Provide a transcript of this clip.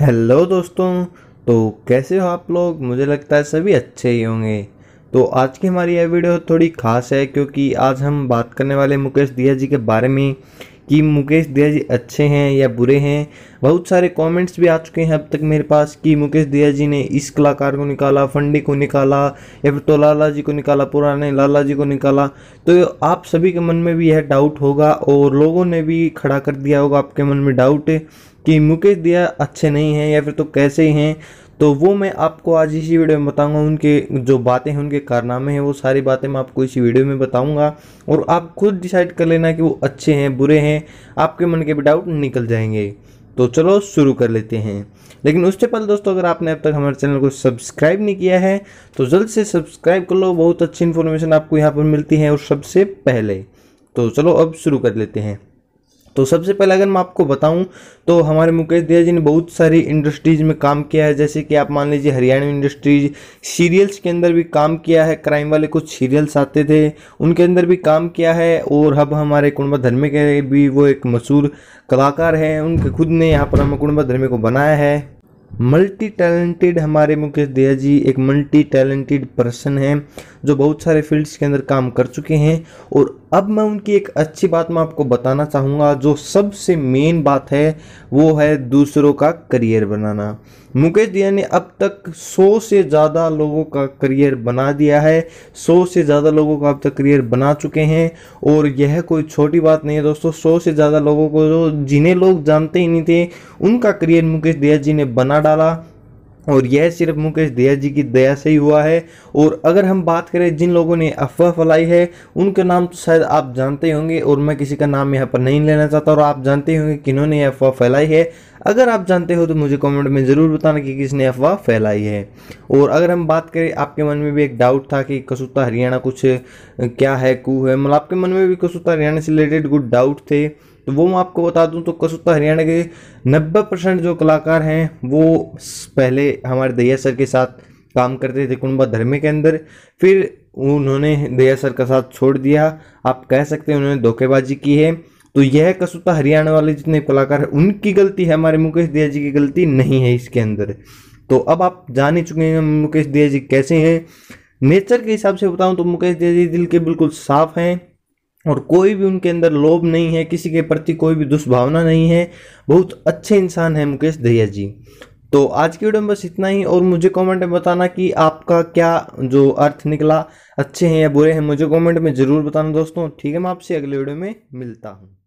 hello दोस्तों तो कैसे हो आप लोग मुझे लगता है सभी अच्छे ही होंगे तो आज की हमारी यह वीडियो थोड़ी खास है क्योंकि आज हम बात करने वाले मुकेश दिया जी के बारे में कि मुकेश दिया जी अच्छे हैं या बुरे हैं बहुत सारे कमेंट्स भी आ चुके हैं अब तक मेरे पास कि मुकेश दिया जी ने इस कलाकार को निकाला फंडी को निकाला या फिर तो लाला जी को निकाला पुराने लाला जी को निकाला तो आप सभी के मन में भी यह डाउट होगा और लोगों ने भी खड़ा कर दिया होगा आपके मन में डाउट कि मुकेश दिया अच्छे नहीं हैं या फिर तो कैसे हैं तो वो मैं आपको आज इसी वीडियो में बताऊंगा उनके जो बातें हैं उनके कारनामे हैं वो सारी बातें मैं आपको इसी वीडियो में बताऊंगा और आप खुद डिसाइड कर लेना कि वो अच्छे हैं बुरे हैं आपके मन के भी डाउट निकल जाएंगे तो चलो शुरू कर लेते हैं लेकिन उससे पहले दोस्तों अगर आपने अब तक हमारे चैनल को सब्सक्राइब नहीं किया है तो जल्द से सब्सक्राइब कर लो बहुत अच्छी इन्फॉर्मेशन आपको यहाँ पर मिलती है और सबसे पहले तो चलो अब शुरू कर लेते हैं तो सबसे पहले अगर मैं आपको बताऊं तो हमारे मुकेश दिया जी ने बहुत सारी इंडस्ट्रीज़ में काम किया है जैसे कि आप मान लीजिए हरियाणा इंडस्ट्रीज सीरियल्स के अंदर भी काम किया है क्राइम वाले कुछ सीरियल्स आते थे उनके अंदर भी काम किया है और अब हमारे कुंबा धर्मे के भी वो एक मशहूर कलाकार हैं उनके खुद ने यहाँ पर हम कुंबा धर्मे को बनाया है मल्टी टैलेंटेड हमारे मुकेश दया जी एक मल्टी टैलेंटेड पर्सन हैं जो बहुत सारे फील्ड्स के अंदर काम कर चुके हैं और अब मैं उनकी एक अच्छी बात मैं आपको बताना चाहूँगा जो सबसे मेन बात है वो है दूसरों का करियर बनाना मुकेश दिया ने अब तक 100 से ज़्यादा लोगों का करियर बना दिया है 100 से ज़्यादा लोगों का अब तक करियर बना चुके हैं और यह कोई छोटी बात नहीं है दोस्तों 100 से ज़्यादा लोगों को जो जिन्हें लोग जानते ही नहीं थे उनका करियर मुकेश दिया जी ने बना बना डाला और यह सिर्फ मुकेश दया जी की दया से ही हुआ है और अगर हम बात करें जिन लोगों ने अफवाह फैलाई है उनका नाम तो शायद आप जानते होंगे और मैं किसी का नाम यहाँ पर नहीं लेना चाहता और आप जानते होंगे किन्होंने यह अफवाह फैलाई है अगर आप जानते हो तो मुझे कमेंट में ज़रूर बताना कि किसने अफवाह फैलाई है और अगर हम बात करें आपके मन में भी एक डाउट था कि कसूता हरियाणा कुछ क्या है कू है मतलब आपके मन में भी कसूता हरियाणा से रिलेटेड कुछ डाउट थे तो वो मैं आपको बता दूं तो कसुत्ता हरियाणा के 90 परसेंट जो कलाकार हैं वो पहले हमारे दया सर के साथ काम करते थे कुंबा धर्मे के अंदर फिर उन्होंने दया सर का साथ छोड़ दिया आप कह सकते हैं उन्होंने धोखेबाजी की है तो यह कसुत्ता हरियाणा वाले जितने कलाकार हैं उनकी गलती है हमारे मुकेश दया जी की गलती नहीं है इसके अंदर तो अब आप जान ही चुके हैं मुकेश दिया जी कैसे हैं नेचर के हिसाब से बताऊं तो मुकेश दया जी दिल के बिल्कुल साफ हैं और कोई भी उनके अंदर लोभ नहीं है किसी के प्रति कोई भी दुष्भावना नहीं है बहुत अच्छे इंसान हैं मुकेश दहिया जी तो आज की वीडियो में बस इतना ही और मुझे कमेंट में बताना कि आपका क्या जो अर्थ निकला अच्छे हैं या बुरे हैं मुझे कमेंट में ज़रूर बताना दोस्तों ठीक है मैं आपसे अगले वीडियो में मिलता हूँ